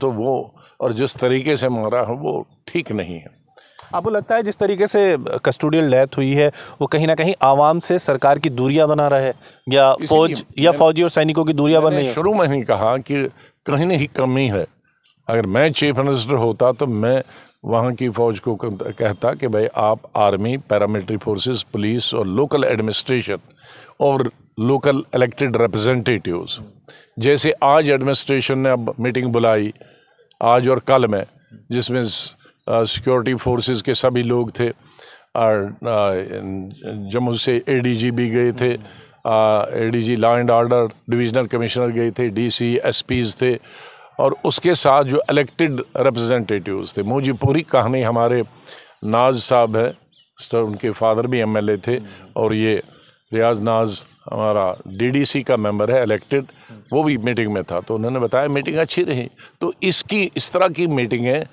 तो वो और जिस तरीके से मारा है वो ठीक नहीं है आपको लगता है जिस तरीके से कस्टोडियल डेथ हुई है वो कहीं ना कहीं आवाम से सरकार की दूरियां बना रहा है या फौज या फौजी और सैनिकों की दूरियां बन रही है शुरू में ही कहा कि कहीं ना कहीं कमी है अगर मैं चीफ मिनिस्टर होता तो मैं वहाँ की फ़ौज को कहता कि भाई आप आर्मी पैरामिलिट्री फोर्सेस पुलिस और लोकल एडमिनिस्ट्रेशन और लोकल इलेक्टेड रिप्रेजेंटेटिव्स जैसे आज एडमिनिस्ट्रेशन ने अब मीटिंग बुलाई आज और कल में जिसमें सिक्योरिटी फोर्सेस के सभी लोग थे और जम्मू से एडीजी भी गए थे ADG law and order divisional commissioner गए थे डीसी एसपीज थे और उसके साथ जो इलेक्टेड रिप्रेजेंटेटिव्स थे मुझे पूरी कहानी हमारे नाज साहब है उनके फादर भी एमएलए थे और ये रियाज नाज हमारा डीडीसी का मेंबर है इलेक्टेड वो भी मीटिंग में था तो उन्होंने बताया मीटिंग अच्छी रही तो इसकी इस तरह की मीटिंगें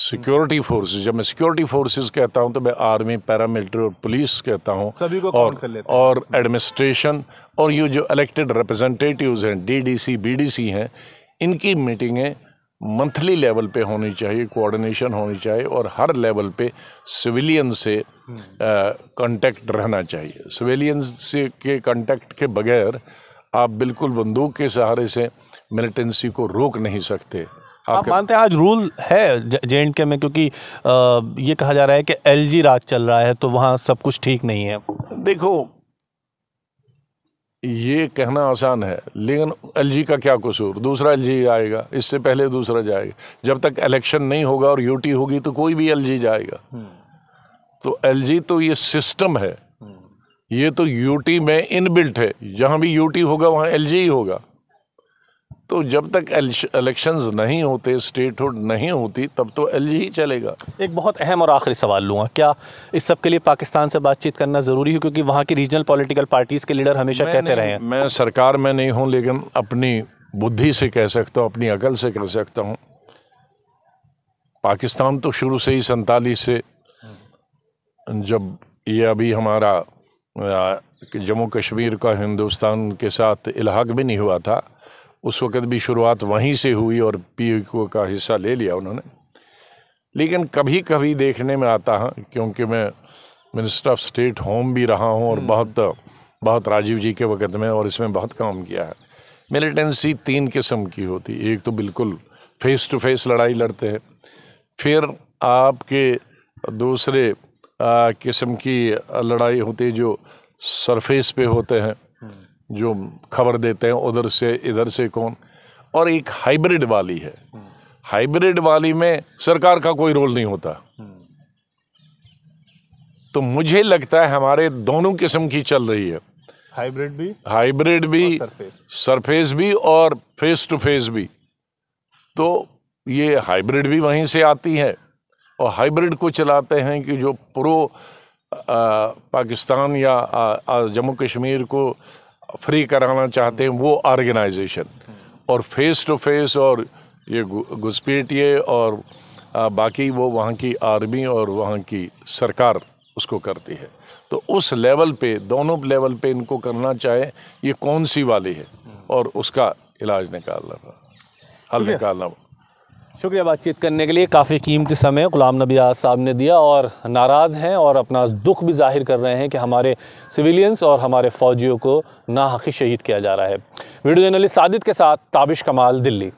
सिक्योरिटी फोर्सेस जब मैं सिक्योरिटी फोर्सेस कहता हूं तो मैं आर्मी पैरामिलिट्री और पुलिस कहता हूं सभी को और कर लेते और एडमिनिस्ट्रेशन और ये जो इलेक्टेड रिप्रेजेंटेटिव्स हैं डीडीसी बीडीसी हैं इनकी मीटिंगें मंथली लेवल पे होनी चाहिए कोऑर्डिनेशन होनी चाहिए और हर लेवल पे सिविलियन से कांटेक्ट हम्म। रहना चाहिए सिविलियन से के कांटेक्ट के बगैर आप बिल्कुल बंदूक के सहारे से मिलिटेंसी को रोक नहीं सकते आप मानते हैं आज रूल है जे एंड के में क्योंकि आ, ये कहा जा रहा है कि एलजी राज चल रहा है तो वहाँ सब कुछ ठीक नहीं है देखो ये कहना आसान है लेकिन एलजी का क्या कसूर दूसरा एलजी आएगा इससे पहले दूसरा जाएगा जब तक इलेक्शन नहीं होगा और यूटी होगी तो कोई भी एलजी जाएगा तो एलजी तो ये सिस्टम है ये तो यूटी में इनबिल्ट है जहाँ भी यूटी होगा वहाँ एलजी ही होगा तो जब तक इलेक्शंस नहीं होते स्टेटहुड नहीं होती तब तो एल ही चलेगा एक बहुत अहम और आखिरी सवाल लूँगा क्या इस सब के लिए पाकिस्तान से बातचीत करना ज़रूरी है क्योंकि वहाँ की रीजनल पॉलिटिकल पार्टीज़ के लीडर हमेशा कहते रहे हैं मैं सरकार में नहीं हूँ लेकिन अपनी बुद्धि से कह सकता हूँ अपनी अकल से कह सकता हूँ पाकिस्तान तो शुरू से ही सैतालीस से जब ये अभी हमारा जम्मू कश्मीर का हिंदुस्तान के साथ इलाहाक भी नहीं हुआ था उस वक़्त भी शुरुआत वहीं से हुई और पी का हिस्सा ले लिया उन्होंने लेकिन कभी कभी देखने में आता है क्योंकि मैं मिनिस्टर ऑफ स्टेट होम भी रहा हूँ और हम्म। बहुत बहुत राजीव जी के वक़्त में और इसमें बहुत काम किया है मिलिटेंसी तीन किस्म की होती एक तो बिल्कुल फेस टू फेस लड़ाई लड़ते हैं फिर आपके दूसरे किस्म की लड़ाई होती है जो सरफेस पे होते हैं हम्म। जो खबर देते हैं उधर से इधर से कौन और एक हाइब्रिड वाली है हाइब्रिड वाली में सरकार का कोई रोल नहीं होता तो मुझे लगता है हमारे दोनों किस्म की चल रही है हाइब्रिड भी हाइब्रिड भी सरफेस भी और फेस टू फेस भी तो ये हाइब्रिड भी वहीं से आती है और हाइब्रिड को चलाते हैं कि जो प्रो आ, पाकिस्तान या जम्मू कश्मीर को फ्री कराना चाहते हैं वो ऑर्गेनाइजेशन और फेस टू फेस और ये घुसपेटिए और बाकी वो वहाँ की आर्मी और वहाँ की सरकार उसको करती है तो उस लेवल पे दोनों लेवल पे इनको करना चाहे ये कौन सी वाली है और उसका इलाज निकालना हल निकालना शुक्रिया बातचीत करने के लिए काफ़ी कीमती समय गुलाम नबी आज़ साहब ने दिया और नाराज़ हैं और अपना दुख भी जाहिर कर रहे हैं कि हमारे सिविलियंस और हमारे फ़ौजियों को नाहकी शहीद किया जा रहा है वीडियो जर्नलिस्ट सादित के साथ ताबिश कमाल दिल्ली